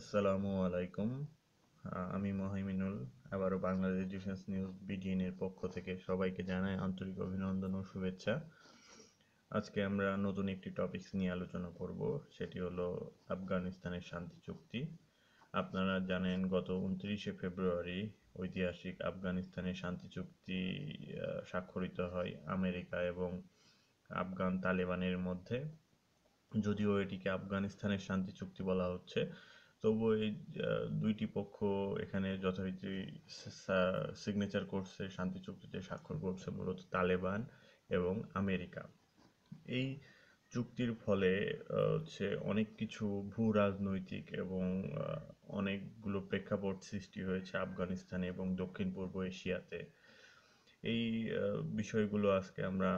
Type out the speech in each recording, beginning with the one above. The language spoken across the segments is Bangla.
আসসালামু আলাইকুম আমি মহিমিনুল আবারও বাংলাদেশ ডিফেন্স নিউজ বিডিএনের পক্ষ থেকে সবাইকে জানাই আন্তরিক অভিনন্দন ও শুভেচ্ছা আজকে আমরা নতুন একটি টপিকস নিয়ে আলোচনা করব সেটি হলো আফগানিস্তানের শান্তি চুক্তি আপনারা জানেন গত উনত্রিশে ফেব্রুয়ারি ঐতিহাসিক আফগানিস্তানের শান্তি চুক্তি স্বাক্ষরিত হয় আমেরিকা এবং আফগান তালেবানের মধ্যে যদিও এটিকে আফগানিস্তানের শান্তি চুক্তি বলা হচ্ছে তবু এই দুইটি পক্ষ এখানে যথারীতি সিগনেচার করছে শান্তি চুক্তিতে স্বাক্ষর করছে মূলত তালেবান এবং আমেরিকা এই চুক্তির ফলে হচ্ছে অনেক কিছু ভূ রাজনৈতিক এবং অনেকগুলো প্রেক্ষাপট সৃষ্টি হয়েছে আফগানিস্তানে এবং দক্ষিণ পূর্ব এশিয়াতে এই বিষয়গুলো আজকে আমরা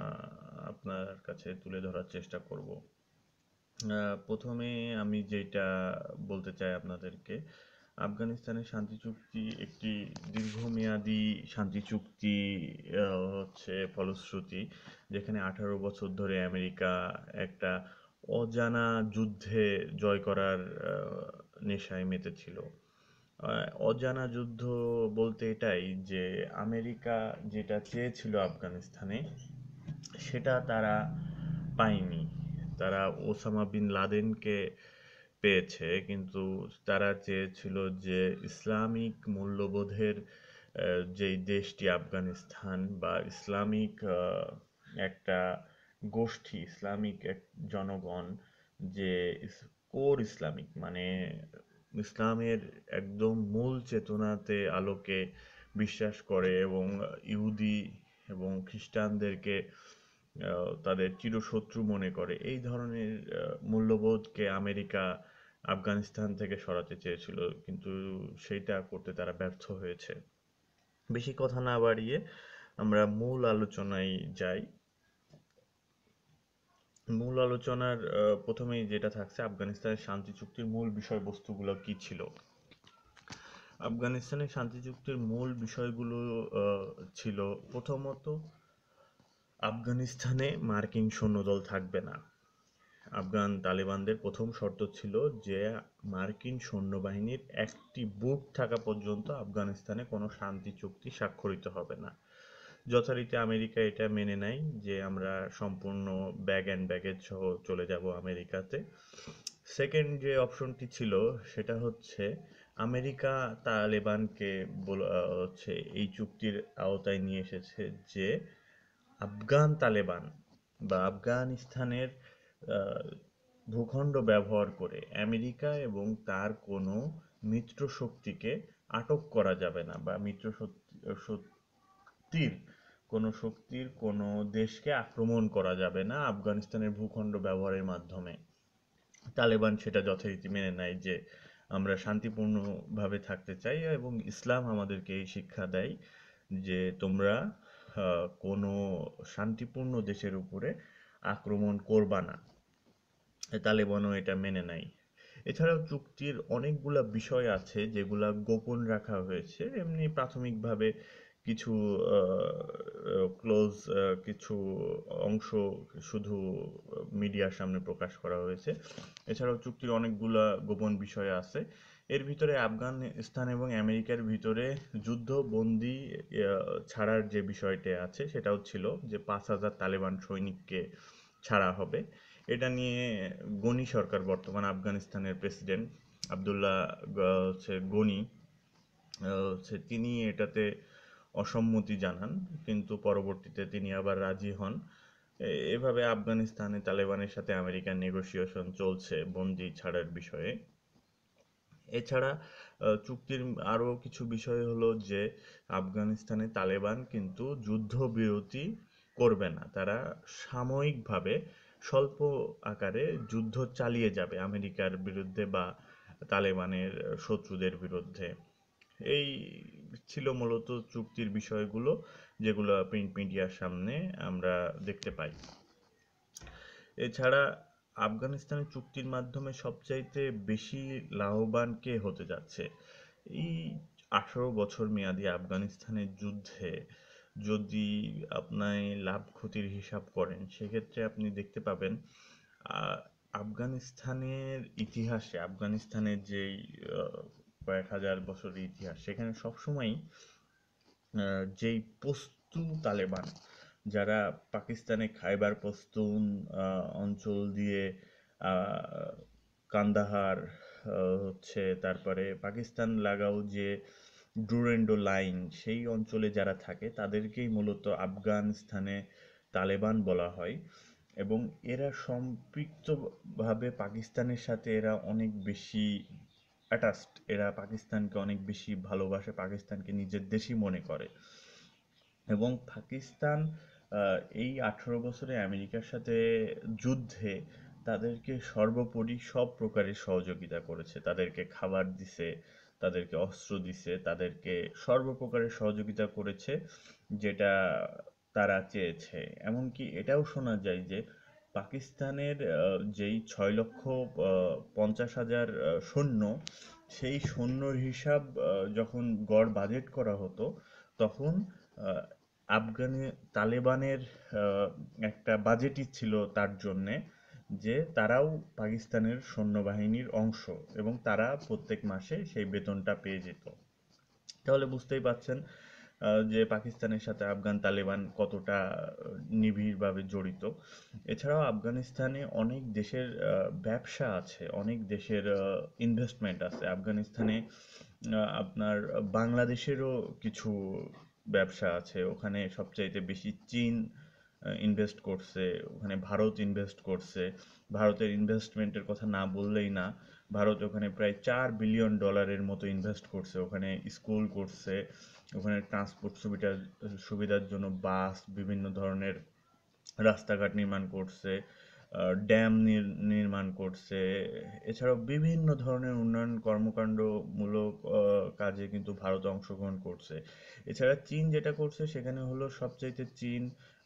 আপনার কাছে তুলে ধরার চেষ্টা করব প্রথমে আমি যেটা বলতে চাই আপনাদেরকে আফগানিস্তানের শান্তি চুক্তি একটি দীর্ঘমেয়াদী শান্তি চুক্তি হচ্ছে ফলশ্রুতি যেখানে আঠারো বছর ধরে আমেরিকা একটা অজানা যুদ্ধে জয় করার নেশায় মেতেছিল অজানা যুদ্ধ বলতে এটাই যে আমেরিকা যেটা চেয়েছিল আফগানিস্তানে সেটা তারা পায়নি তারা ওসামা বিন লাদেনকে পেয়েছে কিন্তু তারা চেয়েছিল যে ইসলামিক মূল্যবোধের যেই দেশটি আফগানিস্তান বা ইসলামিক একটা গোষ্ঠী ইসলামিক এক জনগণ যে কোর ইসলামিক মানে ইসলামের একদম মূল চেতনাতে আলোকে বিশ্বাস করে এবং ইহুদি এবং খ্রিস্টানদেরকে তাদের চিরশত্রু মনে করে এই ধরনের মূল্যবোধকে আমেরিকা আফগানিস্তান থেকে সরাতে চেয়েছিল কিন্তু সেটা করতে তারা ব্যর্থ হয়েছে বেশি কথা না বাড়িয়ে আমরা মূল আলোচনায় যাই মূল আলোচনার প্রথমেই যেটা থাকছে আফগানিস্তানের শান্তি চুক্তির মূল বিষয়বস্তুগুলো কি ছিল আফগানিস্তানের শান্তি চুক্তির মূল বিষয়গুলো ছিল প্রথমত আফগানিস্তানে মার্কিন সৈন্যদল থাকবে না আফগান তালেবানদের প্রথম শর্ত ছিল যে মার্কিন সৈন্যবাহিনীর একটি বুট থাকা পর্যন্ত আফগানিস্তানে কোনো শান্তি চুক্তি স্বাক্ষরিত হবে না যথারীতি আমেরিকা এটা মেনে নেয় যে আমরা সম্পূর্ণ ব্যাগ অ্যান্ড ব্যাগেজ সহ চলে যাব আমেরিকাতে সেকেন্ড যে অপশনটি ছিল সেটা হচ্ছে আমেরিকা তালেবানকে হচ্ছে এই চুক্তির আওতায় নিয়ে এসেছে যে আফগান তালেবান বা আফগানিস্তানের ভূখণ্ড ব্যবহার করে আমেরিকা এবং তার কোনো মিত্র শক্তিকে আটক করা যাবে না বা মিত্র শক্তির কোনো শক্তির কোনো দেশকে আক্রমণ করা যাবে না আফগানিস্তানের ভূখণ্ড ব্যবহারের মাধ্যমে তালেবান সেটা যথারীতি মেনে নেয় যে আমরা শান্তিপূর্ণভাবে থাকতে চাই এবং ইসলাম আমাদেরকে এই শিক্ষা দেয় যে তোমরা কোনো শান্তিপূর্ণ দেশের উপরে আক্রমণ করবা না তালেবানও এটা মেনে নেয় এছাড়াও চুক্তির অনেকগুলা বিষয় আছে যেগুলা গোপন রাখা হয়েছে এমনি প্রাথমিকভাবে কিছু ক্লোজ কিছু অংশ শুধু মিডিয়ার সামনে প্রকাশ করা হয়েছে এছাড়াও চুক্তির অনেকগুলা গোপন বিষয় আছে এর ভিতরে আফগানিস্তান এবং আমেরিকার ভিতরে বন্দি ছাড়ার যে বিষয়টি আছে সেটাও ছিল যে পাঁচ হাজার তালেবান সৈনিককে ছাড়া হবে এটা নিয়ে গনি সরকার বর্তমান আফগানিস্তানের প্রেসিডেন্ট আবদুল্লাহ হচ্ছে গনি হচ্ছে তিনি এটাতে অসম্মতি জানান কিন্তু পরবর্তীতে তিনি আবার রাজি হন এভাবে আফগানিস্তানে তালেবানের সাথে আমেরিকার নেগোসিয়েশন চলছে বন্দি ছাড়ার বিষয়ে এছাড়া চুক্তির আরও কিছু বিষয় হলো যে আফগানিস্তানে তালেবান কিন্তু যুদ্ধবিরতি করবে না তারা সাময়িকভাবে স্বল্প আকারে যুদ্ধ চালিয়ে যাবে আমেরিকার বিরুদ্ধে বা তালেবানের শত্রুদের বিরুদ্ধে এই ছিল মূলত চুক্তির বিষয়গুলো যেগুলো প্রিন্ট মিডিয়ার সামনে আমরা দেখতে পাই এছাড়া আফগানিস্তানের চুক্তির মাধ্যমে সবচাইতে বেশি লাভবান কে হতে যাচ্ছে এই আঠারো বছর মেয়াদি আফগানিস্তানের যুদ্ধে যদি আপনার লাভ ক্ষতির হিসাব করেন সেক্ষেত্রে আপনি দেখতে পাবেন আফগানিস্তানের ইতিহাসে আফগানিস্তানের যেই কয়েক হাজার বছরের ইতিহাস সেখানে সবসময়ই যেই পস্তু তালেবান যারা পাকিস্তানে খাইবার পস্তুন অঞ্চল দিয়ে কান্দাহার হচ্ছে তারপরে পাকিস্তান লাগাও যে ডুরেন্ডো লাইন সেই অঞ্চলে যারা থাকে তাদেরকেই মূলত আফগানিস্তানে তালেবান বলা হয় এবং এরা সম্পৃক্তভাবে পাকিস্তানের সাথে এরা অনেক বেশি অ্যাটাচড এরা পাকিস্তানকে অনেক বেশি ভালোবাসে পাকিস্তানকে নিজের দেশই মনে করে এবং পাকিস্তান এই আঠেরো বছরে আমেরিকার সাথে যুদ্ধে তাদেরকে সর্বোপরি সব প্রকারের সহযোগিতা করেছে তাদেরকে খাবার দিছে তাদেরকে অস্ত্র দিছে তাদেরকে সর্বপ্রকারের সহযোগিতা করেছে যেটা তারা চেয়েছে এমনকি এটাও শোনা যায় যে পাকিস্তানের যেই ছয় লক্ষ পঞ্চাশ হাজার সৈন্য সেই সৈন্যর হিসাব যখন গড় বাজেট করা হতো তখন আফগানি তালেবানের একটা বাজেটই ছিল তার জন্যে যে তারাও পাকিস্তানের সৈন্যবাহিনীর অংশ এবং তারা প্রত্যেক মাসে সেই বেতনটা পেয়ে যেত তাহলে বুঝতেই পাচ্ছেন যে পাকিস্তানের সাথে আফগান তালেবান কতটা নিবিড়ভাবে জড়িত এছাড়াও আফগানিস্তানে অনেক দেশের ব্যবসা আছে অনেক দেশের ইনভেস্টমেন্ট আছে আফগানিস্তানে আপনার বাংলাদেশেরও কিছু ব্যবসা আছে ওখানে সবচাইতে বেশি চীন ইনভেস্ট করছে ওখানে ভারত ইনভেস্ট করছে ভারতের ইনভেস্টমেন্টের কথা না বললেই না ভারত ওখানে প্রায় চার বিলিয়ন ডলারের মতো ইনভেস্ট করছে ওখানে স্কুল করছে ওখানে ট্রান্সপোর্ট সুবিধা সুবিধার জন্য বাস বিভিন্ন ধরনের রাস্তাঘাট নির্মাণ করছে ড্যাম নির্মাণ করছে এছাড়াও বিভিন্ন ধরনের উন্নয়ন কর্মকাণ্ডমূলক কাজে কিন্তু ভারত অংশগ্রহণ করছে এছাড়া চীন যেটা করছে সেখানে হলো সবচাইতে চীন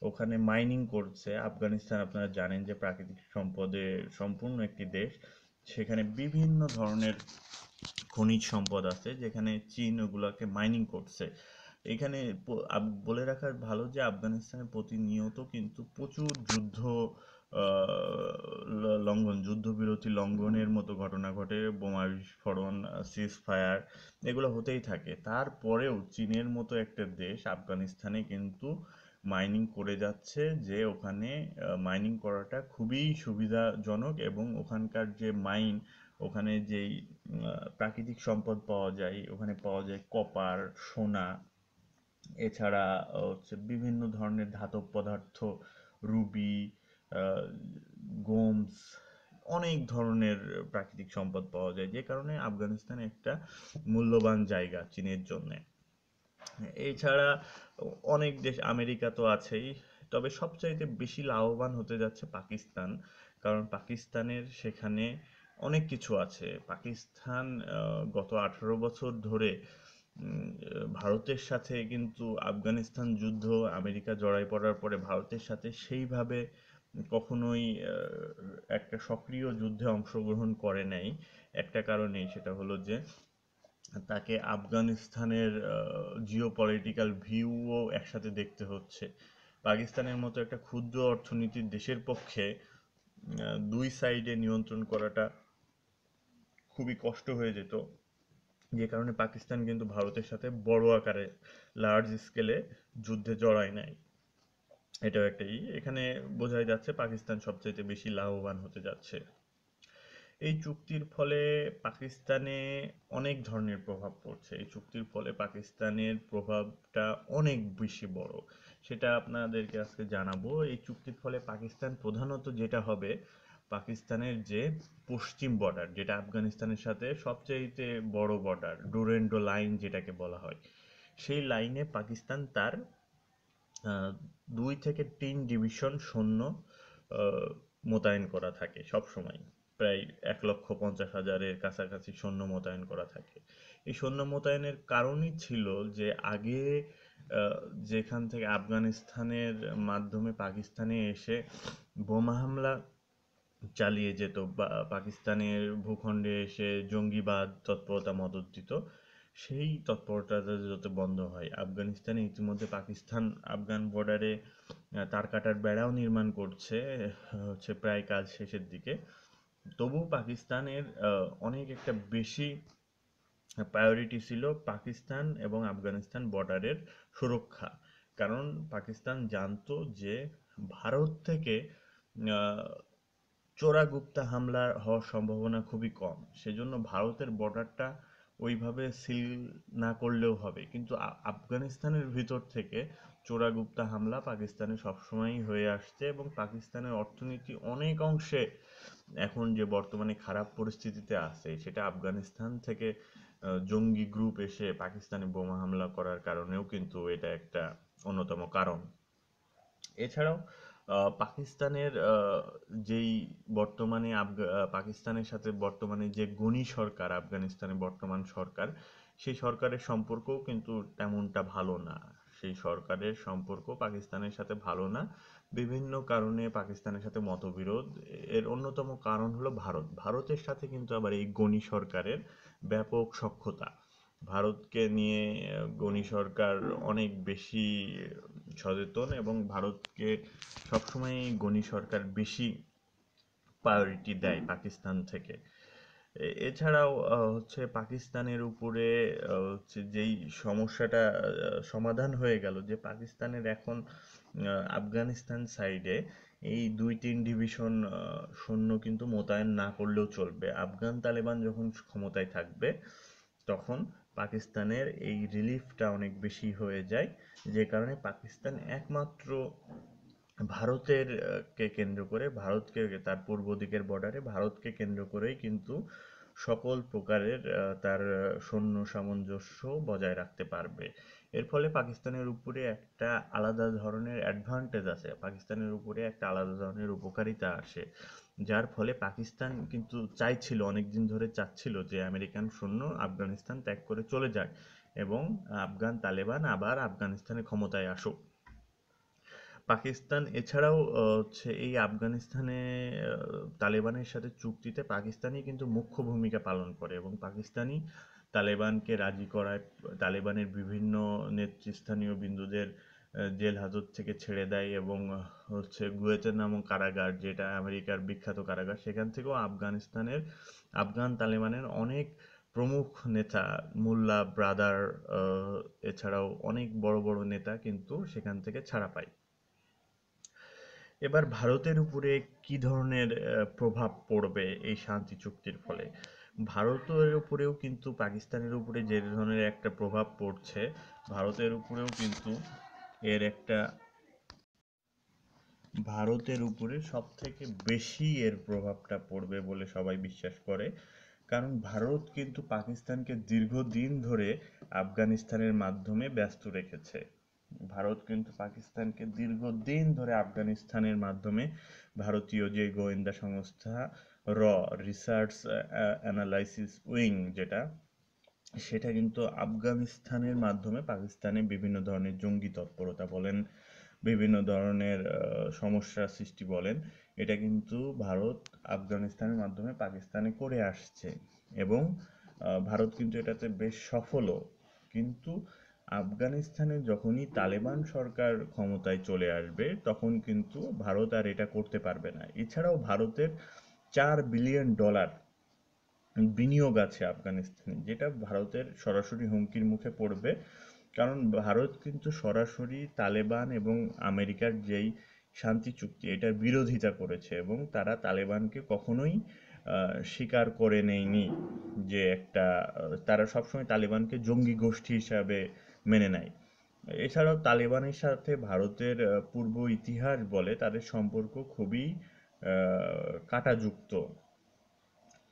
ওখানে মাইনিং করছে আফগানিস্তান আপনারা জানেন যে প্রাকৃতিক সম্পদে সম্পূর্ণ একটি দেশ সেখানে বিভিন্ন ধরনের খনিজ সম্পদ আছে যেখানে চীন ওগুলোকে মাইনিং করছে এখানে বলে রাখার ভালো যে আফগানিস্তানের প্রতিনিয়ত কিন্তু প্রচুর যুদ্ধ লঙ্ঘন যুদ্ধবিরতি লঙ্ঘনের মতো ঘটনা ঘটে বোমা বিস্ফোরণ সিজ ফায়ার এগুলো হতেই থাকে তারপরেও চীনের মতো একটা দেশ আফগানিস্তানে কিন্তু মাইনিং করে যাচ্ছে যে ওখানে মাইনিং করাটা খুবই সুবিধাজনক এবং ওখানকার যে মাইন ওখানে যেই প্রাকৃতিক সম্পদ পাওয়া যায় ওখানে পাওয়া যায় কপার সোনা এছাড়া হচ্ছে বিভিন্ন ধরনের ধাতব পদার্থ রুবি গোমস অনেক ধরনের প্রাকৃতিক সম্পদ পাওয়া যায় যে কারণে আফগানিস্তান একটা মূল্যবান জায়গা চীনের জন্যে এছাড়া অনেক দেশ আমেরিকা তো আছেই তবে সবচাইতে বেশি লাভবান হতে যাচ্ছে পাকিস্তান কারণ পাকিস্তানের সেখানে অনেক কিছু আছে পাকিস্তান গত আঠারো বছর ধরে ভারতের সাথে কিন্তু আফগানিস্তান যুদ্ধ আমেরিকা জড়াই পড়ার পরে ভারতের সাথে সেইভাবে কখনোই একটা সক্রিয় যুদ্ধে অংশগ্রহণ করে নাই একটা কারণেই সেটা হলো যে তাকে আফগানিস্তানের জিও পলিটিক্যাল ভিউও একসাথে দেখতে হচ্ছে পাকিস্তানের মতো একটা ক্ষুদ্র অর্থনীতির দেশের পক্ষে দুই সাইডে নিয়ন্ত্রণ করাটা খুবই কষ্ট হয়ে যেত যে কারণে পাকিস্তান কিন্তু ভারতের সাথে বড় আকারে লার্জ স্কেলে যুদ্ধে জড়ায় নাই এটাও একটা ই এখানে বোঝাই যাচ্ছে পাকিস্তান সবচেয়ে বেশি লাভবান হতে যাচ্ছে এই চুক্তির ফলে পাকিস্তানে অনেক ধরনের প্রভাব পড়ছে এই চুক্তির ফলে পাকিস্তানের প্রভাবটা অনেক বেশি বড় সেটা আপনাদেরকে আজকে জানাবো এই চুক্তির ফলে পাকিস্তান প্রধানত যেটা হবে পাকিস্তানের যে পশ্চিম বর্ডার যেটা আফগানিস্তানের সাথে সবচাইতে বড় বর্ডার ডোরেন্ডো লাইন যেটাকে বলা হয় সেই লাইনে পাকিস্তান তার দুই থেকে তিন ডিভিশন সৈন্য মোতায়েন করা থাকে সব সময় প্রায় এক লক্ষ পঞ্চাশ হাজারের কাছাকাছি সৈন্য মোতায়েন করা থাকে এই সৈন্য মোতায়েনের কারণই ছিল যে আগে যেখান থেকে আফগানিস্তানের মাধ্যমে পাকিস্তানে এসে বোমা হামলা চালিয়ে যেত বা পাকিস্তানের ভূখণ্ডে এসে জঙ্গিবাদ তৎপরতা মদত দিত সেই তৎপরতা যাতে বন্ধ হয় আফগানিস্তানে ইতিমধ্যে পাকিস্তান আফগান বর্ডারে তার কাটার বেড়াও নির্মাণ করছে হচ্ছে প্রায় কাজ শেষের দিকে তবু পাকিস্তানের অনেক একটা বেশি প্রায়োরিটি ছিল পাকিস্তান এবং আফগানিস্তান বর্ডারের সুরক্ষা কারণ পাকিস্তান জানতো যে ভারত থেকে চোরাগুপ্তা হামলা হওয়ার সম্ভাবনা খুবই কম সেজন্য ভারতের বর্ডারটা ওইভাবে সিল না করলেও হবে কিন্তু আফগানিস্তানের ভিতর থেকে চোরাগুপ্তা হামলা পাকিস্তানে সবসময়ই হয়ে আসছে এবং পাকিস্তানের অর্থনীতি অনেক অংশে এখন যে বর্তমানে খারাপ পরিস্থিতিতে আছে সেটা আফগানিস্তান থেকে জঙ্গি গ্রুপ এসে পাকিস্তানে বোমা হামলা করার কারণেও কিন্তু এটা একটা অন্যতম কারণ এছাড়াও পাকিস্তানের যেই বর্তমানে আফগা পাকিস্তানের সাথে বর্তমানে যে গনি সরকার আফগানিস্তানের বর্তমান সরকার সেই সরকারের সম্পর্কও কিন্তু তেমনটা ভালো না সেই সরকারের সম্পর্ক পাকিস্তানের সাথে ভালো না বিভিন্ন কারণে পাকিস্তানের সাথে মতবিরোধ এর অন্যতম কারণ হলো ভারত ভারতের সাথে কিন্তু আবার এই গনি সরকারের ব্যাপক সখ্যতা ভারতকে নিয়ে গণি সরকার অনেক বেশি সচেতন এবং ভারতকে সবসময় গণি সরকার বেশি প্রায়োরিটি দেয় পাকিস্তান থেকে এছাড়াও হচ্ছে পাকিস্তানের উপরে হচ্ছে যেই সমস্যাটা সমাধান হয়ে গেল যে পাকিস্তানের এখন আফগানিস্তান সাইডে এই দুই তিন ডিভিশন সৈন্য কিন্তু মোতায়েন না করলেও চলবে আফগান তালেবান যখন ক্ষমতায় থাকবে তখন পাকিস্তানের এই রিলিফটা অনেক বেশি হয়ে যায় যে কারণে পাকিস্তান একমাত্র ভারতের কে কেন্দ্র করে ভারতকে তার পূর্ব দিকের বর্ডারে ভারতকে কেন্দ্র করেই কিন্তু সকল প্রকারের তার সৈন্য সামঞ্জস্য বজায় রাখতে পারবে এর ফলে পাকিস্তানের উপরে একটা আলাদা ধরনের অ্যাডভান্টেজ আছে পাকিস্তানের উপরে একটা আলাদা ধরনের উপকারিতা আসে যার ফলে পাকিস্তান কিন্তু চাইছিল অনেকদিন ধরে চাচ্ছিল যে আমেরিকান সৈন্য আফগানিস্তান ত্যাগ করে চলে যাক এবং আফগান তালেবান আবার আফগানিস্তানে ক্ষমতায় আসুক পাকিস্তান এছাড়াও হচ্ছে এই আফগানিস্তানে তালেবানের সাথে চুক্তিতে পাকিস্তানই কিন্তু মুখ্য ভূমিকা পালন করে এবং পাকিস্তানই তালেবানকে রাজি করায় তালেবানের বিভিন্ন নেতৃস্থানীয় বিন্দুদের জেল হাজত থেকে ছেড়ে দেয় এবং হচ্ছে গুয়েচের নামক কারাগার যেটা আমেরিকার বিখ্যাত কারাগার সেখান থেকেও আফগানিস্তানের আফগান তালেবানের অনেক প্রমুখ নেতা মোল্লা ব্রাদার এছাড়াও অনেক বড় বড় নেতা কিন্তু সেখান থেকে ছাড়া পায় এবার ভারতের উপরে কি ধরনের প্রভাব পড়বে এই শান্তি চুক্তির ফলে ভারতের উপরেও কিন্তু পাকিস্তানের উপরে যে ধরনের একটা প্রভাব পড়ছে ভারতের উপরেও কিন্তু এর একটা ভারতের উপরে সব থেকে বেশি এর প্রভাবটা পড়বে বলে সবাই বিশ্বাস করে কারণ ভারত কিন্তু পাকিস্তানকে দীর্ঘদিন ধরে আফগানিস্তানের মাধ্যমে ব্যস্ত রেখেছে ভারত কিন্তু পাকিস্তানকে দীর্ঘদিন ধরে আফগানিস্তানের মাধ্যমে ভারতীয় যে গোয়েন্দা সংস্থা র রিসার্চ অ্যানালাইসিস উইং যেটা সেটা কিন্তু আফগানিস্তানের মাধ্যমে পাকিস্তানে বিভিন্ন ধরনের জঙ্গি তৎপরতা বলেন বিভিন্ন ধরনের সমস্যার সৃষ্টি বলেন এটা কিন্তু ভারত আফগানিস্তানের মাধ্যমে পাকিস্তানে করে আসছে এবং ভারত কিন্তু এটাতে বেশ সফলও কিন্তু আফগানিস্তানে যখনই তালেবান সরকার ক্ষমতায় চলে আসবে তখন কিন্তু ভারত আর এটা করতে পারবে না এছাড়াও ভারতের চার বিলিয়ন ডলার বিনিয়োগ আছে আফগানিস্তানে যেটা ভারতের সরাসরি হুমকির মুখে পড়বে কারণ ভারত কিন্তু সরাসরি তালেবান এবং আমেরিকার যেই শান্তি চুক্তি এটার বিরোধিতা করেছে এবং তারা তালেবানকে কখনোই স্বীকার করে নেয়নি যে একটা তারা সবসময় তালেবানকে জঙ্গি গোষ্ঠী হিসাবে মেনে নেয় এছাড়াও তালেবানের সাথে ভারতের পূর্ব ইতিহাস বলে তাদের সম্পর্ক খুবই কাটাযুক্ত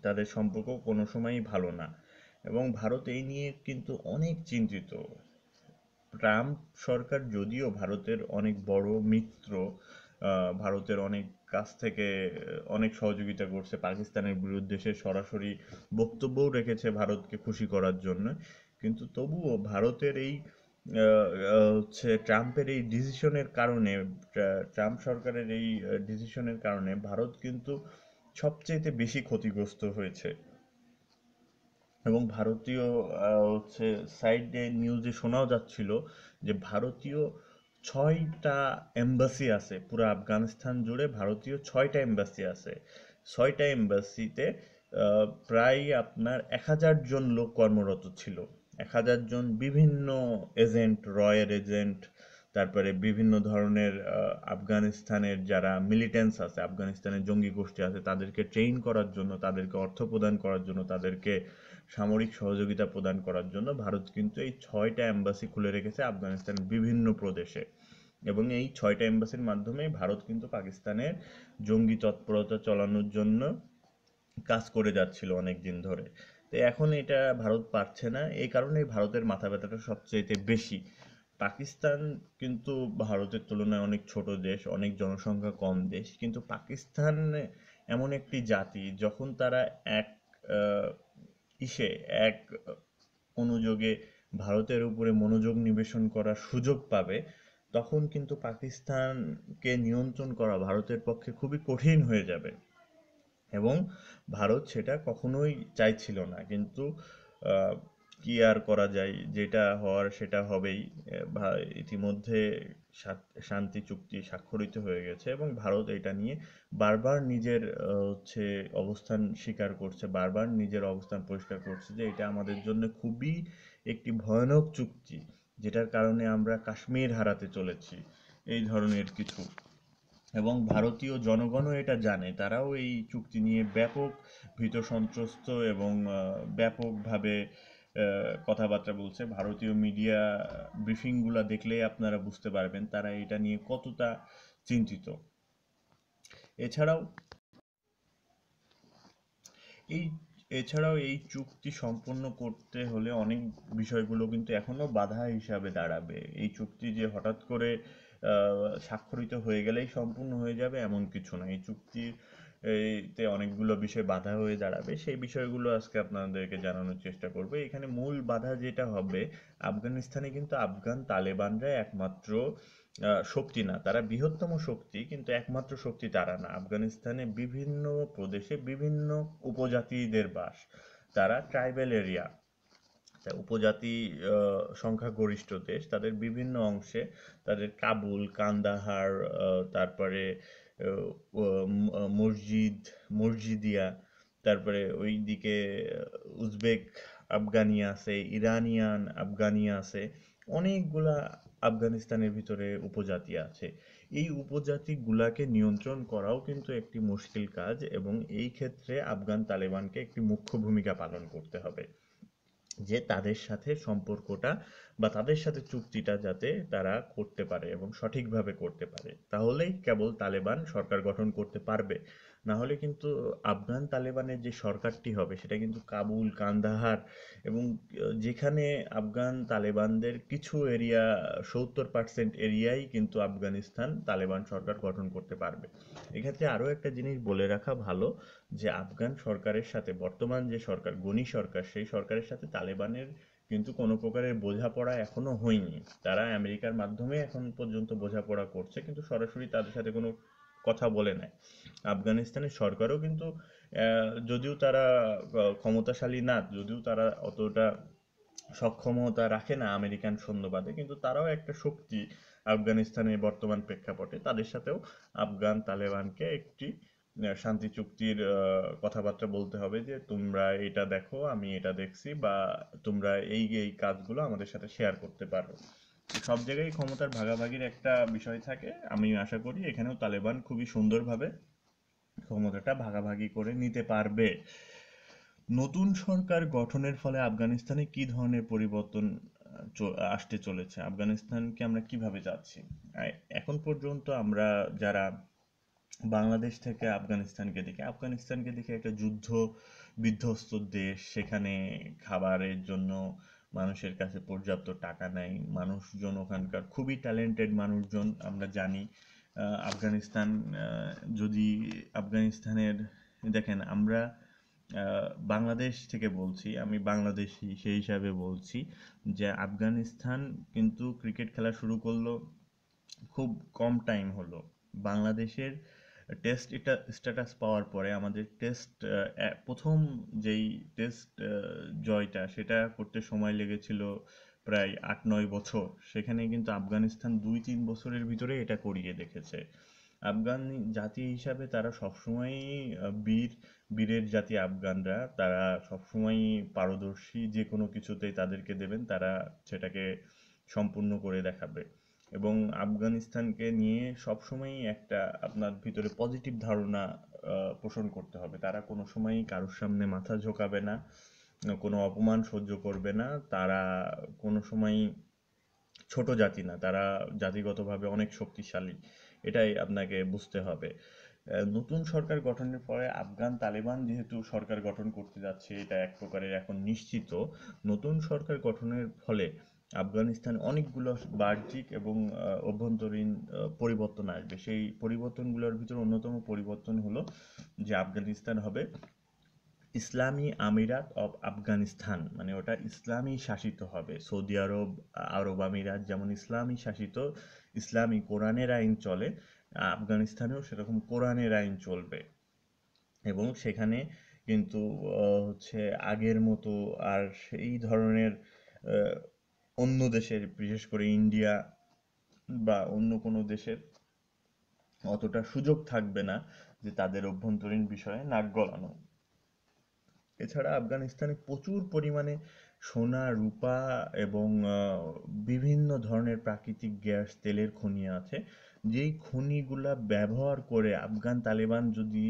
তাদের সম্পর্ক কোনো সময়ই ভালো না এবং ভারত এই নিয়ে কিন্তু অনেক চিন্তিত ট্রাম্প সরকার যদিও ভারতের অনেক বড় মিত্র ভারতের অনেক কাছ থেকে অনেক সহযোগিতা করছে পাকিস্তানের বিরুদ্ধে সে সরাসরি বক্তব্যও রেখেছে ভারতকে খুশি করার জন্য কিন্তু তবুও ভারতের এই হচ্ছে ট্রাম্পের এই ডিসিশনের কারণে ট্রাম্প সরকারের এই ডিসিশনের কারণে ভারত কিন্তু সবচেয়েতে বেশি ক্ষতিগ্রস্ত হয়েছে এবং ভারতীয় হচ্ছে সাইডে নিউজে শোনাও যাচ্ছিল যে ভারতীয় ছয়টা এম্বাসি আছে পুরো আফগানিস্তান জুড়ে ভারতীয় ছয়টা এম্বাসি আছে ছয়টা এম্বাসিতে প্রায় আপনার এক হাজার জন লোক কর্মরত ছিল এক হাজার জন বিভিন্ন এজেন্ট রয়ের এজেন্ট তারপরে বিভিন্ন ধরনের আফগানিস্তানের যারা মিলিটেন্টস আছে আফগানিস্তানের জঙ্গি গোষ্ঠী আছে তাদেরকে ট্রেন করার জন্য তাদেরকে অর্থ প্রদান করার জন্য তাদেরকে সামরিক সহযোগিতা প্রদান করার জন্য ভারত কিন্তু এই ছয়টা অ্যাম্বাসি খুলে রেখেছে আফগানিস্তানের বিভিন্ন প্রদেশে এবং এই ছয়টা অ্যাম্বাসির মাধ্যমে ভারত কিন্তু পাকিস্তানের জঙ্গি তৎপরতা চালানোর জন্য কাজ করে যাচ্ছিল অনেক দিন ধরে তো এখন এটা ভারত পারছে না এই কারণেই ভারতের মাথা ব্যথাটা সবচেয়ে বেশি পাকিস্তান কিন্তু ভারতের তুলনায় অনেক ছোট দেশ অনেক জনসংখ্যা কম দেশ কিন্তু পাকিস্তান এমন একটি জাতি যখন তারা এক ইসে এক অনুযোগে ভারতের উপরে মনোযোগ নিবেশন করার সুযোগ পাবে তখন কিন্তু পাকিস্তানকে নিয়ন্ত্রণ করা ভারতের পক্ষে খুবই কঠিন হয়ে যাবে এবং ভারত সেটা কখনোই চাইছিল না কিন্তু কি আর করা যায় যেটা হওয়ার সেটা হবেই ইতিমধ্যে শান্তি চুক্তি স্বাক্ষরিত হয়ে গেছে এবং ভারত এটা নিয়ে বারবার নিজের হচ্ছে অবস্থান স্বীকার করছে বারবার নিজের অবস্থান পরিষ্কার করছে যে এটা আমাদের জন্য খুবই একটি ভয়ানক চুক্তি যেটার কারণে আমরা কাশ্মীর হারাতে চলেছি এই ধরনের কিছু এবং ভারতীয় জনগণও এটা জানে তারাও এই চুক্তি নিয়ে ব্যাপক ভীত সন্ত্রস্ত এবং ব্যাপকভাবে কথাবার্তা বলছে ভারতীয় মিডিয়া ব্রিফিংগুলো দেখলে আপনারা বুঝতে পারবেন তারা এটা নিয়ে কতটা চিন্তিত এছাড়াও এই এছাড়াও এই চুক্তি সম্পন্ন করতে হলে অনেক বিষয়গুলো কিন্তু এখনো বাধা হিসাবে দাঁড়াবে এই চুক্তি যে হঠাৎ করে স্বাক্ষরিত হয়ে গেলেই সম্পূর্ণ হয়ে যাবে এমন কিছু না এই চুক্তির এইতে অনেকগুলো বিষয় বাধা হয়ে দাঁড়াবে সেই বিষয়গুলো আজকে আপনাদেরকে জানানোর চেষ্টা করবো এখানে মূল বাধা যেটা হবে আফগানিস্তানে কিন্তু আফগান তালেবানরা একমাত্র শক্তি না তারা বৃহত্তম শক্তি কিন্তু একমাত্র শক্তি তারা না আফগানিস্তানে বিভিন্ন প্রদেশে বিভিন্ন উপজাতিদের বাস তারা ট্রাইবেল এরিয়া উপজাতি সংখ্যাগরিষ্ঠ দেশ তাদের বিভিন্ন অংশে তাদের কাবুল কান্দাহার তারপরে মসজিদ মসজিদিয়া তারপরে ওই দিকে উজবেক আফগানিয়া আছে ইরানিয়ান আফগানিয়া আছে অনেকগুলা আফগানিস্তানের ভিতরে উপজাতি আছে এই উপজাতিগুলাকে নিয়ন্ত্রণ করাও কিন্তু একটি মুশকিল কাজ এবং এই ক্ষেত্রে আফগান তালেবানকে একটি মুখ্য ভূমিকা পালন করতে হবে যে তাদের সাথে সম্পর্কটা বা তাদের সাথে চুক্তিটা যাতে তারা করতে পারে এবং সঠিকভাবে করতে পারে তাহলেই কেবল তালেবান সরকার গঠন করতে পারবে না হলে কিন্তু আফগান তালেবানের যে সরকারটি হবে সেটা কিন্তু কাবুল কান্দাহার এবং যেখানে আফগান তালেবানদের কিছু এরিয়া সত্তর পার্সেন্ট এরিয়াই কিন্তু আফগানিস্তান তালেবান সরকার গঠন করতে পারবে এক্ষেত্রে আরও একটা জিনিস বলে রাখা ভালো যে আফগান সরকারের সাথে বর্তমান যে সরকার গনি সরকার সেই সরকারের সাথে তালেবানের কিন্তু কোনো প্রকারের বোঝাপড়া এখনো হয়নি তারা আমেরিকার মাধ্যমে এখন পর্যন্ত বোঝাপড়া করছে কিন্তু সরাসরি তাদের সাথে কোনো কথা বলে নেয় আফগানিস্তানের সরকারও কিন্তু যদিও তারা ক্ষমতাশালী না যদিও তারা অতটা সক্ষমতা রাখে না আমেরিকান সৈন্যবাদে কিন্তু তারাও একটা শক্তি আফগানিস্তানের বর্তমান প্রেক্ষাপটে তাদের সাথেও আফগান তালেবানকে একটি শান্তি চুক্তির কথাবার্তা বলতে হবে যে তোমরা এটা দেখো আমি এটা দেখছি বা তোমরা এই এই কাজগুলো আমাদের সাথে শেয়ার করতে পারো সব জায়গায় ক্ষমতার ভাগাভাগির একটা বিষয় থাকে আমি আশা করি এখানেও তালেবান খুবই সুন্দরভাবে ক্ষমতাটা ভাগাভাগি করে নিতে পারবে নতুন সরকার গঠনের ফলে আফগানিস্তানে কি ধরনের পরিবর্তন আসতে চলেছে আফগানিস্তানকে আমরা কিভাবে যাচ্ছি এখন পর্যন্ত আমরা যারা বাংলাদেশ থেকে আফগানিস্তানকে দেখি আফগানিস্তানকে দেখে একটা যুদ্ধ বিধ্বস্ত দেশ সেখানে খাবারের জন্য মানুষের কাছে পর্যাপ্ত টাকা নাই মানুষজন ওখানকার খুবই ট্যালেন্টেড মানুষজন আমরা জানি আফগানিস্তান যদি আফগানিস্তানের দেখেন আমরা বাংলাদেশ থেকে বলছি আমি বাংলাদেশি সেই হিসাবে বলছি যে আফগানিস্তান কিন্তু ক্রিকেট খেলা শুরু করলো খুব কম টাইম হলো বাংলাদেশের টেস্ট এটা স্ট্যাটাস পাওয়ার পরে আমাদের টেস্ট প্রথম যেই টেস্ট জয়টা সেটা করতে সময় লেগেছিল প্রায় আট নয় বছর সেখানে কিন্তু আফগানিস্তান দুই তিন বছরের ভিতরে এটা করিয়ে দেখেছে আফগান জাতি হিসাবে তারা সবসময়ই বীর বীরের জাতি আফগানরা তারা সবসময়ই পারদর্শী যে কোনো কিছুতেই তাদেরকে দেবেন তারা সেটাকে সম্পূর্ণ করে দেখাবে এবং আফগানিস্তানকে নিয়ে সবসময়ই একটা আপনার ভিতরে পজিটিভ ধারণা পোষণ করতে হবে তারা কোনো সময়ই কারোর সামনে মাথা ঝোঁকাবে না কোনো অপমান সহ্য করবে না তারা কোনো সময়ই ছোট জাতি না তারা জাতিগতভাবে অনেক শক্তিশালী এটাই আপনাকে বুঝতে হবে নতুন সরকার গঠনের পরে আফগান তালেবান যেহেতু সরকার গঠন করতে যাচ্ছে এটা এক প্রকারের এখন নিশ্চিত নতুন সরকার গঠনের ফলে আফগানিস্তান অনেকগুলো বাহ্যিক এবং অভ্যন্তরীণ পরিবর্তন আসবে সেই পরিবর্তনগুলোর ভিতরে অন্যতম পরিবর্তন হলো যে আফগানিস্তান হবে ইসলামী আমিরাত অব আফগানিস্তান মানে ওটা ইসলামী শাসিত হবে সৌদি আরব আরব আমিরাত যেমন ইসলামী শাসিত ইসলামী কোরআনের আইন চলে আফগানিস্তানেও সেরকম কোরআনের আইন চলবে এবং সেখানে কিন্তু হচ্ছে আগের মতো আর সেই ধরনের অন্য দেশের বিশেষ করে ইন্ডিয়া বা অন্য কোনো দেশের অতটা সুযোগ থাকবে না যে তাদের অভ্যন্তরীণ বিষয়ে নাক গলানো এছাড়া আফগানিস্তানে প্রচুর পরিমাণে সোনা রূপা এবং বিভিন্ন ধরনের প্রাকৃতিক গ্যাস তেলের খনি আছে যেই খনিগুলা ব্যবহার করে আফগান তালেবান যদি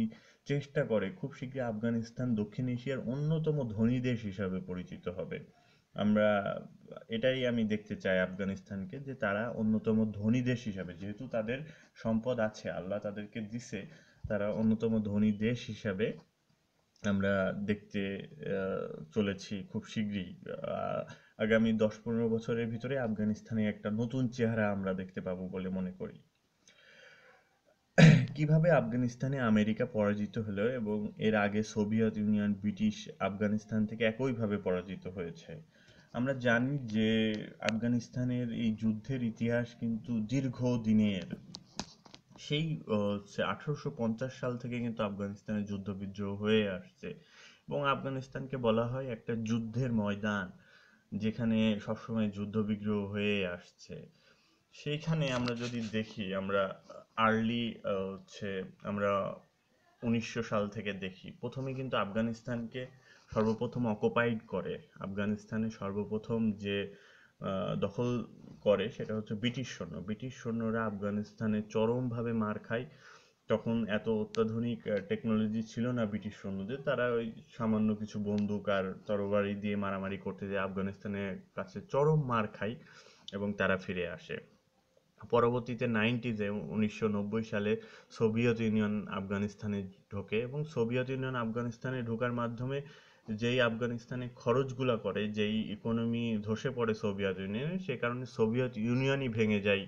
চেষ্টা করে খুব শীঘ্রই আফগানিস্তান দক্ষিণ এশিয়ার অন্যতম ধনী দেশ হিসাবে পরিচিত হবে আমরা এটাই আমি দেখতে চাই আফগানিস্তানকে যে তারা অন্যতম ধনী দেশ হিসাবে যেহেতু তাদের সম্পদ আছে আল্লাহ তাদেরকে দিছে তারা অন্যতম ধনী দেশ হিসাবে আমরা দেখতে চলেছি খুব শীঘ্রই আগামী দশ পনেরো বছরের ভিতরে আফগানিস্তানে একটা নতুন চেহারা আমরা দেখতে পাবো বলে মনে করি কিভাবে আফগানিস্তানে আমেরিকা পরাজিত হলো এবং এর আগে সোভিয়েত ইউনিয়ন ব্রিটিশ আফগানিস্তান থেকে একইভাবে পরাজিত হয়েছে আমরা জানি যে আফগানিস্তানের এই যুদ্ধের ইতিহাস কিন্তু দীর্ঘ দিনের সেই আঠারোশো পঞ্চাশ সাল থেকে কিন্তু আফগানিস্তানে যুদ্ধ বিদ্রোহ হয়ে আসছে এবং আফগানিস্তানকে বলা হয় একটা যুদ্ধের ময়দান যেখানে সবসময় যুদ্ধ বিগ্রহ হয়ে আসছে সেইখানে আমরা যদি দেখি আমরা আর্লি হচ্ছে আমরা উনিশশো সাল থেকে দেখি প্রথমে কিন্তু আফগানিস্তানকে সর্বপ্রথম অকুপাইড করে আফগানিস্তানে সর্বপ্রথম যে দখল করে সেটা হচ্ছে ব্রিটিশ সৈন্য ব্রিটিশ সৈন্যরা আফগানিস্তানে চরমভাবে মার খায় তখন এত অত্যাধুনিক টেকনোলজি ছিল না ব্রিটিশ সৈন্যদের তারা ওই সামান্য কিছু বন্দুক আর তরবারি দিয়ে মারামারি করতে যে আফগানিস্তানের কাছে চরম মার খায় এবং তারা ফিরে আসে পরবর্তীতে নাইনটিজে উনিশশো নব্বই সালে সোভিয়েত ইউনিয়ন আফগানিস্তানে ঢোকে এবং সোভিয়েত ইউনিয়ন আফগানিস্তানে ঢোকার মাধ্যমে যেই আফগানিস্তানে খরচগুলো করে যেই ইকোনমি ধসে পড়ে সোভিয়েত ইউনিয়নে সে কারণে সোভিয়েত ইউনিয়নই ভেঙে যায়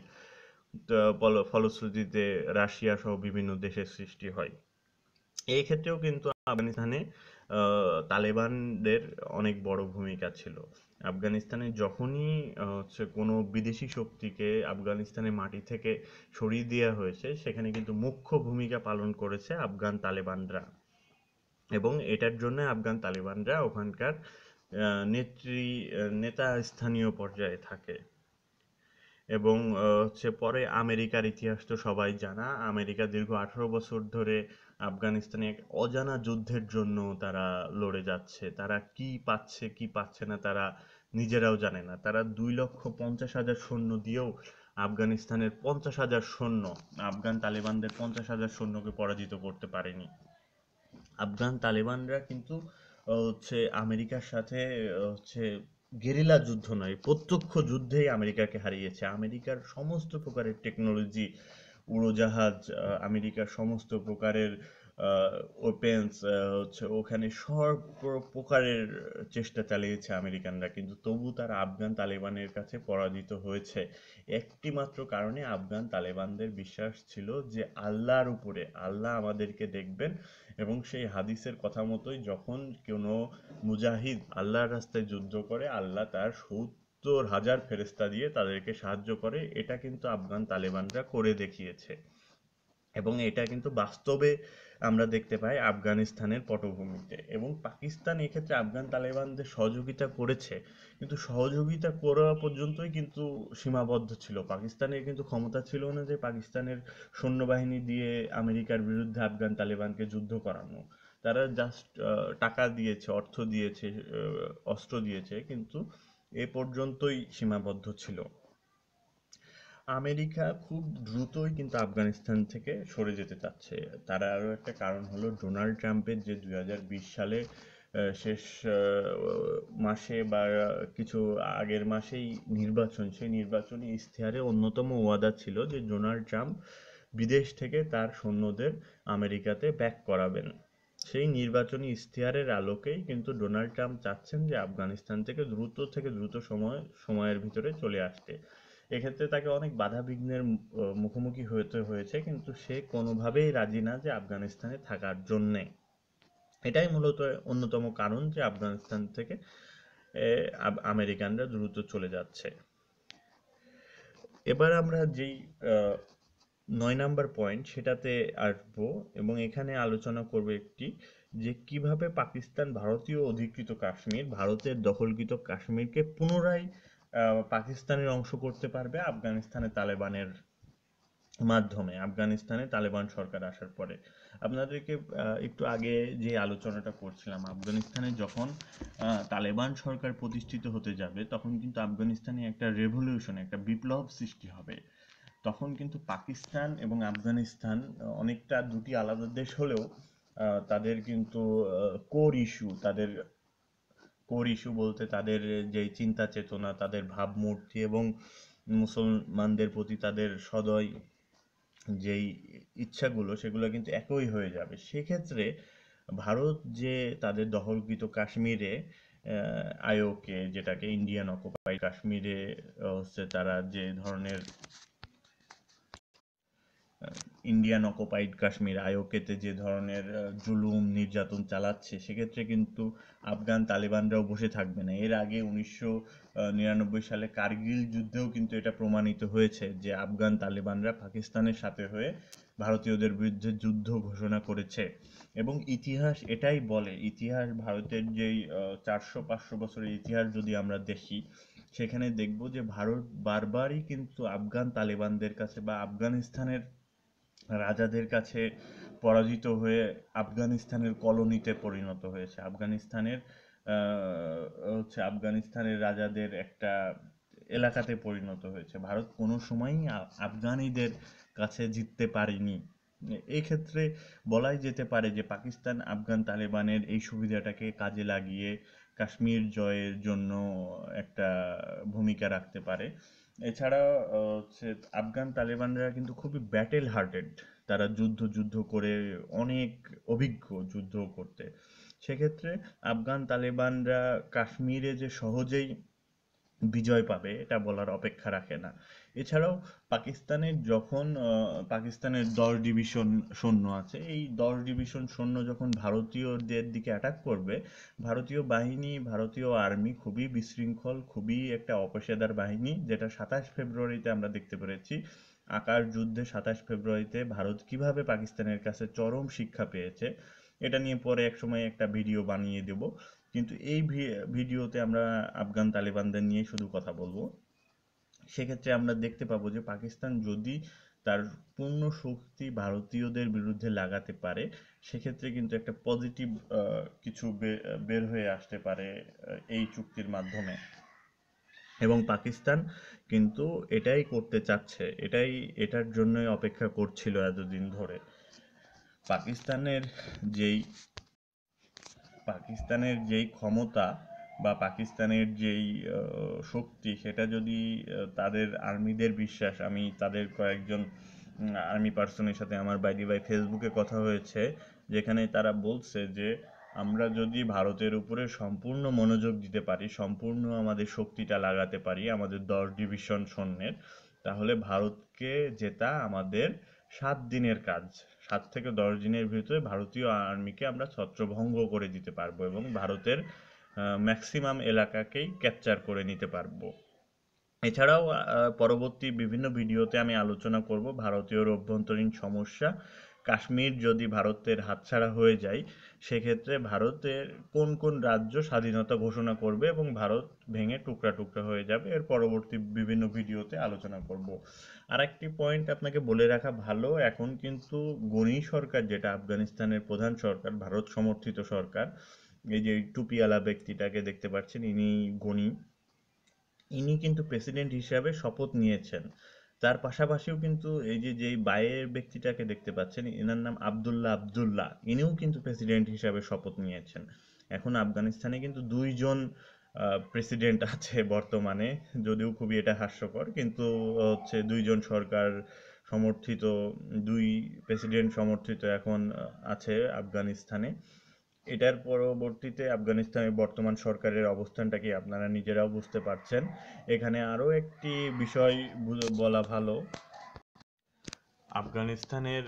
ফলশ্রুতিতে রাশিয়া সহ বিভিন্ন দেশের সৃষ্টি হয় এই ক্ষেত্রেও কিন্তু আফগানিস্তানে তালেবানদের অনেক বড় ভূমিকা ছিল আফগানিস্তানে যখনই হচ্ছে কোনো বিদেশি শক্তিকে আফগানিস্তানের মাটি থেকে সরিয়ে দেওয়া হয়েছে সেখানে কিন্তু মুখ্য ভূমিকা পালন করেছে আফগান তালেবানরা এবং এটার জন্য আফগান তালেবানরা ওখানকার নেত্রী নেতা স্থানীয় পর্যায়ে থাকে এবং হচ্ছে পরে আমেরিকার ইতিহাস তো সবাই জানা আমেরিকা দীর্ঘ আঠারো বছর ধরে আফগানিস্তানে এক অজানা যুদ্ধের জন্য তারা লড়ে যাচ্ছে তারা কি পাচ্ছে কি পাচ্ছে না তারা নিজেরাও জানে না তারা দুই লক্ষ পঞ্চাশ হাজার সৈন্য দিয়েও আফগানিস্তানের পঞ্চাশ হাজার সৈন্য আফগান তালেবানদের পঞ্চাশ হাজার সৈন্যকে পরাজিত করতে পারেনি আফগান তালেবানরা কিন্তু হচ্ছে আমেরিকার সাথে হচ্ছে গেরিলা যুদ্ধ নয় প্রত্যক্ষ যুদ্ধেই আমেরিকাকে হারিয়েছে আমেরিকার সমস্ত প্রকারের টেকনোলজি উড়োজাহাজ আমেরিকার সমস্ত প্রকারের ওপেন্স হচ্ছে ওখানে সব প্রকারের চেষ্টা চালিয়েছে আমেরিকানরা কিন্তু তবু তারা আফগান তালেবানের কাছে পরাজিত হয়েছে একটি মাত্র কারণে আফগান তালেবানদের বিশ্বাস ছিল যে আল্লাহর উপরে আল্লাহ আমাদেরকে দেখবেন এবং সেই হাদিসের কথা মতোই যখন কোনো মুজাহিদ আল্লাহর রাস্তায় যুদ্ধ করে আল্লাহ তার সৌত সত্তর হাজার ফেরেস্তা দিয়ে তাদেরকে সাহায্য করে এটা কিন্তু আফগান তালেবানরা করে দেখিয়েছে এবং এটা কিন্তু বাস্তবে আমরা দেখতে পাই আফগানিস্তানের পটভূমিতে এবং পাকিস্তান এক্ষেত্রে আফগান তালেবানদের সহযোগিতা করেছে কিন্তু সহযোগিতা করা পর্যন্তই কিন্তু সীমাবদ্ধ ছিল পাকিস্তানের কিন্তু ক্ষমতা ছিল না যে পাকিস্তানের সৈন্যবাহিনী দিয়ে আমেরিকার বিরুদ্ধে আফগান তালেবানকে যুদ্ধ করানো তারা জাস্ট টাকা দিয়েছে অর্থ দিয়েছে অস্ত্র দিয়েছে কিন্তু এ পর্যন্তই সীমাবদ্ধ ছিল আমেরিকা খুব দ্রুতই কিন্তু আফগানিস্তান থেকে সরে যেতে চাচ্ছে তার আরও একটা কারণ হলো ডোনাল্ড ট্রাম্পের যে দুই হাজার বিশ সালে শেষ মাসে বা কিছু আগের মাসেই নির্বাচন সেই নির্বাচনী ইশতেহারে অন্যতম ওয়াদা ছিল যে ডোনাল্ড ট্রাম্প বিদেশ থেকে তার সৈন্যদের আমেরিকাতে ব্যাক করাবেন সেই নির্বাচনী ইশতেহারের আলোকেই কিন্তু ডোনাল্ড ট্রাম্প চাচ্ছেন যে আফগানিস্তান থেকে দ্রুত থেকে দ্রুত সময় সময়ের ভিতরে চলে আসতে এক্ষেত্রে তাকে অনেক বাধা বিঘ্নের মুখোমুখি হতে হয়েছে কিন্তু সে কোনোভাবেই রাজি না যে আফগানিস্তানে থাকার জন্যে এটাই মূলত অন্যতম কারণ যে আফগানিস্তান থেকে আমেরিকানরা দ্রুত চলে যাচ্ছে এবার আমরা যেই নয় নাম্বার পয়েন্ট সেটাতে আসবো এবং এখানে আলোচনা করব একটি যে কিভাবে পাকিস্তান ভারতীয় অধিকৃত কাশ্মীর ভারতের দখলকৃত কাশ্মীরকে পুনরায় পাকিস্তানের অংশ করতে পারবে আফগানিস্তানে তালেবানের মাধ্যমে আফগানিস্তানে তালেবান সরকার আসার পরে আপনাদেরকে একটু আগে যে আলোচনাটা করছিলাম আফগানিস্তানে যখন তালেবান সরকার প্রতিষ্ঠিত হতে যাবে তখন কিন্তু আফগানিস্তানে একটা রেভলিউশন একটা বিপ্লব সৃষ্টি হবে তখন কিন্তু পাকিস্তান এবং আফগানিস্তান অনেকটা দুটি আলাদা দেশ হলেও তাদের কিন্তু কোর ইস্যু তাদের কোর ইস্যু বলতে তাদের যে চিন্তা চেতনা তাদের ভাবমূর্তি এবং মুসলমানদের প্রতি তাদের সদয় যেই ইচ্ছাগুলো সেগুলো কিন্তু একই হয়ে যাবে সেক্ষেত্রে ভারত যে তাদের দখলকৃত কাশ্মীরে আইওকে যেটাকে ইন্ডিয়ান অকুপাই কাশ্মীরে হচ্ছে তারা যে ধরনের ইন্ডিয়ান অকোপাইড কাশ্মীর আইওকেতে যে ধরনের জুলুম নির্যাতন চালাচ্ছে সেক্ষেত্রে কিন্তু আফগান তালেবানরাও বসে থাকবে না এর আগে উনিশশো নিরানব্বই সালে কার্গিল যুদ্ধেও কিন্তু এটা প্রমাণিত হয়েছে যে আফগান তালেবানরা পাকিস্তানের সাথে হয়ে ভারতীয়দের বিরুদ্ধে যুদ্ধ ঘোষণা করেছে এবং ইতিহাস এটাই বলে ইতিহাস ভারতের যেই চারশো পাঁচশো বছরের ইতিহাস যদি আমরা দেখি সেখানে দেখব যে ভারত বারবারই কিন্তু আফগান তালেবানদের কাছে বা আফগানিস্তানের রাজাদের কাছে পরাজিত হয়ে আফগানিস্তানের কলোনিতে পরিণত হয়েছে আফগানিস্তানের হচ্ছে আফগানিস্তানের রাজাদের একটা এলাকাতে পরিণত হয়েছে ভারত কোনো সময়ই আফগানিদের কাছে জিততে পারেনি এক্ষেত্রে বলাই যেতে পারে যে পাকিস্তান আফগান তালেবানের এই সুবিধাটাকে কাজে লাগিয়ে কাশ্মীর জয়ের জন্য একটা ভূমিকা রাখতে পারে এছাড়া হচ্ছে আফগান তালেবানরা কিন্তু খুবই ব্যাটেল হার্টেড তারা যুদ্ধ যুদ্ধ করে অনেক অভিজ্ঞ যুদ্ধ করতে সেক্ষেত্রে আফগান তালেবানরা কাশ্মীরে যে সহজেই বিজয় পাবে এটা বলার অপেক্ষা রাখে না এছাড়াও পাকিস্তানের যখন পাকিস্তানের দশ ডিভিশন সৈন্য আছে এই দশ ডিভিশন সৈন্য যখন ভারতীয়দের দিকে অ্যাটাক করবে ভারতীয় বাহিনী ভারতীয় আর্মি খুবই বিশৃঙ্খল খুবই একটা অপেশাদার বাহিনী যেটা সাতাশ ফেব্রুয়ারিতে আমরা দেখতে পেরেছি আকার যুদ্ধে সাতাশ ফেব্রুয়ারিতে ভারত কিভাবে পাকিস্তানের কাছে চরম শিক্ষা পেয়েছে এটা নিয়ে পরে এক সময় একটা ভিডিও বানিয়ে দেব কিন্তু এই ভিডিওতে আমরা আফগান তালেবানদের নিয়ে শুধু কথা বলবো সেক্ষেত্রে আমরা দেখতে পাবো যে পাকিস্তান যদি তার পূর্ণ শক্তি ভারতীয়দের বিরুদ্ধে লাগাতে পারে সেক্ষেত্রে কিন্তু একটা পজিটিভ কিছু বের হয়ে আসতে পারে এই চুক্তির মাধ্যমে এবং পাকিস্তান কিন্তু এটাই করতে চাচ্ছে এটাই এটার জন্যই অপেক্ষা করছিল এতদিন ধরে পাকিস্তানের যেই পাকিস্তানের যেই ক্ষমতা বা পাকিস্তানের যেই শক্তি সেটা যদি তাদের আর্মিদের বিশ্বাস আমি তাদের কয়েকজন আর্মি পার্সনের সাথে আমার বাইদি বাই ফেসবুকে কথা হয়েছে যেখানে তারা বলছে যে আমরা যদি ভারতের উপরে সম্পূর্ণ মনোযোগ দিতে পারি সম্পূর্ণ আমাদের শক্তিটা লাগাতে পারি আমাদের দশ ডিভিশন সৈন্যের তাহলে ভারতকে জেতা আমাদের সাত দিনের কাজ সাত থেকে দশ দিনের ভিতরে ভারতীয় আর্মিকে আমরা ছত্রভঙ্গ করে দিতে পারবো এবং ভারতের ম্যাক্সিমাম এলাকাকেই ক্যাপচার করে নিতে পারবো এছাড়াও পরবর্তী বিভিন্ন ভিডিওতে আমি আলোচনা করব ভারতীয়র অভ্যন্তরীণ সমস্যা কাশ্মীর যদি ভারতের হাতছাড়া হয়ে যায় সেক্ষেত্রে ভারতের কোন কোন রাজ্য স্বাধীনতা ঘোষণা করবে এবং ভারত ভেঙে টুকরা টুকরা হয়ে যাবে এর পরবর্তী বিভিন্ন ভিডিওতে আলোচনা করব আর একটি পয়েন্ট আপনাকে বলে রাখা ভালো এখন কিন্তু গনি সরকার যেটা আফগানিস্তানের প্রধান সরকার ভারত সমর্থিত সরকার এই যে টুপিওয়ালা ব্যক্তিটাকে দেখতে পাচ্ছেন ইনি গনি ইনি কিন্তু প্রেসিডেন্ট হিসাবে শপথ নিয়েছেন তার পাশাপাশিও কিন্তু এই যে যেই বায়ের ব্যক্তিটাকে দেখতে পাচ্ছেন এনার নাম আবদুল্লাহ আবদুল্লাহ ইনিও কিন্তু প্রেসিডেন্ট হিসাবে শপথ নিয়েছেন এখন আফগানিস্তানে কিন্তু দুইজন প্রেসিডেন্ট আছে বর্তমানে যদিও খুবই এটা হাস্যকর কিন্তু হচ্ছে দুইজন সরকার সমর্থিত দুই প্রেসিডেন্ট সমর্থিত এখন আছে আফগানিস্তানে এটার পরবর্তীতে আফগানিস্তানের বর্তমান সরকারের অবস্থানটাকে আপনারা নিজেরাও বুঝতে পারছেন এখানে আরও একটি বিষয় বলা ভালো আফগানিস্তানের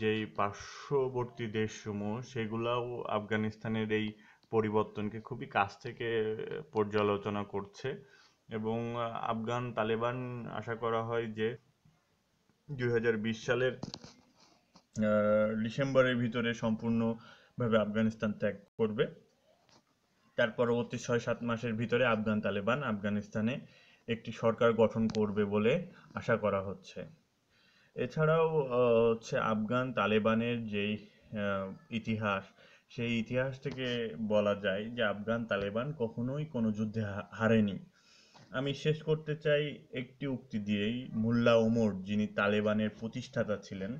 যেই পার্শ্ববর্তী দেশসমূহ সেগুলাও আফগানিস্তানের এই পরিবর্তনকে খুবই কাছ থেকে পর্যালোচনা করছে এবং আফগান তালেবান আশা করা হয় যে দুই সালের ডিসেম্বরের ভিতরে সম্পূর্ণ ভাবে আফগানিস্তান ত্যাগ করবে তার পরবর্তী ছয় সাত মাসের ভিতরে আফগান তালেবান আফগানিস্তানে একটি সরকার গঠন করবে বলে আশা করা হচ্ছে এছাড়াও হচ্ছে আফগান তালেবানের যেই ইতিহাস সেই ইতিহাস থেকে বলা যায় যে আফগান তালেবান কখনোই কোনো যুদ্ধে হারেনি আমি শেষ করতে চাই একটি উক্তি দিয়েই মোল্লা ওমর যিনি তালেবানের প্রতিষ্ঠাতা ছিলেন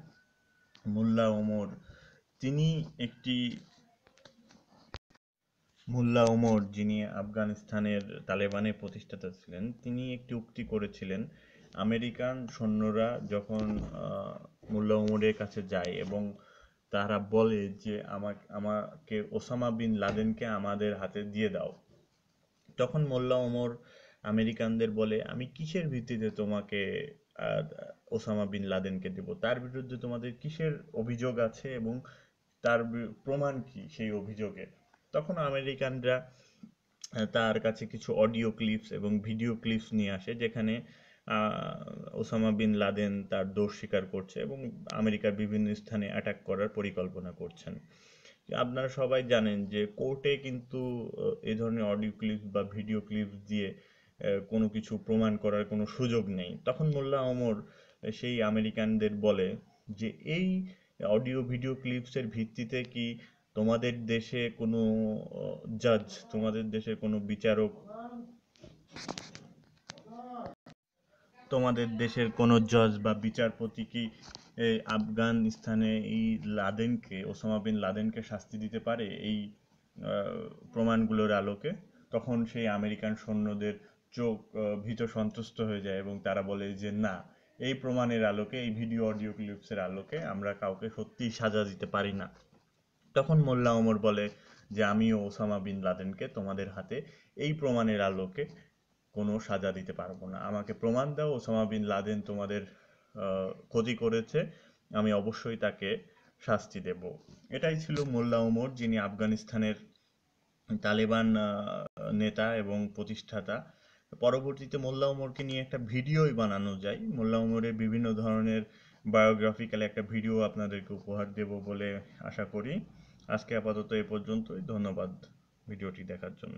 মোল্লা ওমর তিনি একটি মোল্লা ওমর যিনি আফগানিস্তানের তালেবানের প্রতিষ্ঠাতা ছিলেন তিনি একটি উক্তি করেছিলেন আমেরিকান সৈন্যরা যখন মোল্লা ওমরের কাছে যায় এবং তারা বলে যে আমাকে আমাকে ওসামা বিন লাদেনকে আমাদের হাতে দিয়ে দাও তখন মোল্লা ওমর আমেরিকানদের বলে আমি কিসের ভিত্তিতে তোমাকে ওসামা বিন লাদেনকে দেব তার বিরুদ্ধে তোমাদের কিসের অভিযোগ আছে এবং তার প্রমাণ কি সেই অভিযোগের তখন আমেরিকানরা তার কাছে কিছু অডিও ক্লিপস এবং ভিডিও ক্লিপস নিয়ে আসে যেখানে ওসামা বিন লাদেন তার দোষ স্বীকার করছে এবং আমেরিকার বিভিন্ন স্থানে অ্যাটাক করার পরিকল্পনা করছেন আপনারা সবাই জানেন যে কোর্টে কিন্তু এ ধরনের অডিও ক্লিপস বা ভিডিও ক্লিপস দিয়ে কোনো কিছু প্রমাণ করার কোনো সুযোগ নেই তখন মোল্লা ওমর সেই আমেরিকানদের বলে যে এই অডিও ভিডিও ক্লিপসের ভিত্তিতে কি তোমাদের দেশে কোনো জাজ তোমাদের দেশে কোনো বিচারক তোমাদের দেশের কোনো জজ বা বিচারপতি কি এই আফগানিস্তানে এই লাদেনকে ওসামা বিন লাদেনকে শাস্তি দিতে পারে এই প্রমাণগুলোর আলোকে তখন সেই আমেরিকান সৈন্যদের চোখ ভীত সন্ত্রস্ত হয়ে যায় এবং তারা বলে যে না এই প্রমাণের আলোকে এই ভিডিও অডিও ক্লিপসের আলোকে আমরা কাউকে সত্যিই সাজা দিতে পারি না তখন মোল্লা ওমর বলে যে আমি ওসামা বিন লাদেনকে তোমাদের হাতে এই প্রমাণের আলোকে কোনো সাজা দিতে পারবো না আমাকে প্রমাণ দাও ওসামা বিন লাদেন তোমাদের ক্ষতি করেছে আমি অবশ্যই তাকে শাস্তি দেব এটাই ছিল মোল্লা ওমর যিনি আফগানিস্তানের তালেবান নেতা এবং প্রতিষ্ঠাতা পরবর্তীতে মোল্লা ওমরকে নিয়ে একটা ভিডিওই বানানো যায় মোল্লা ওমরের বিভিন্ন ধরনের বায়োগ্রাফিক্যাল একটা ভিডিও আপনাদেরকে উপহার দেব বলে আশা করি আজকে আপাতত এ পর্যন্তই ধন্যবাদ ভিডিওটি দেখার জন্য